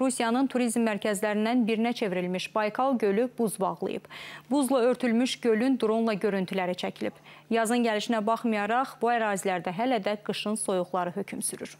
Rusiyanın turizm mərkəzlərindən birinə çevrilmiş Baykal gölü buz bağlayıb. Buzla örtülmüş gölün dronla görüntüləri çəkilib. Yazın gəlişinə baxmayaraq, bu ərazilərdə hələ də qışın soyuqları hökm sürür.